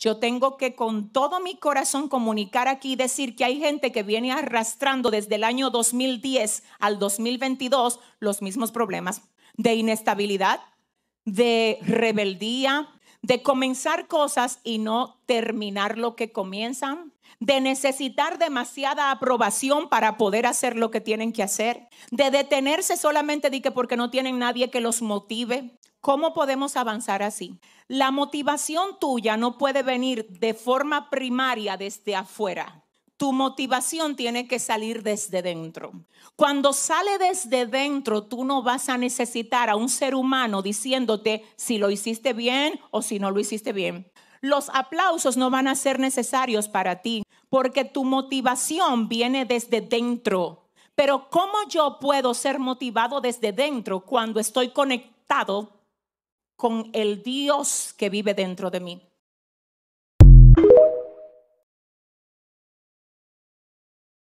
Yo tengo que con todo mi corazón comunicar aquí y decir que hay gente que viene arrastrando desde el año 2010 al 2022 los mismos problemas de inestabilidad, de rebeldía, de comenzar cosas y no terminar lo que comienzan, de necesitar demasiada aprobación para poder hacer lo que tienen que hacer, de detenerse solamente porque no tienen nadie que los motive, ¿Cómo podemos avanzar así? La motivación tuya no puede venir de forma primaria desde afuera. Tu motivación tiene que salir desde dentro. Cuando sale desde dentro, tú no vas a necesitar a un ser humano diciéndote si lo hiciste bien o si no lo hiciste bien. Los aplausos no van a ser necesarios para ti porque tu motivación viene desde dentro. Pero ¿cómo yo puedo ser motivado desde dentro cuando estoy conectado con el Dios que vive dentro de mí.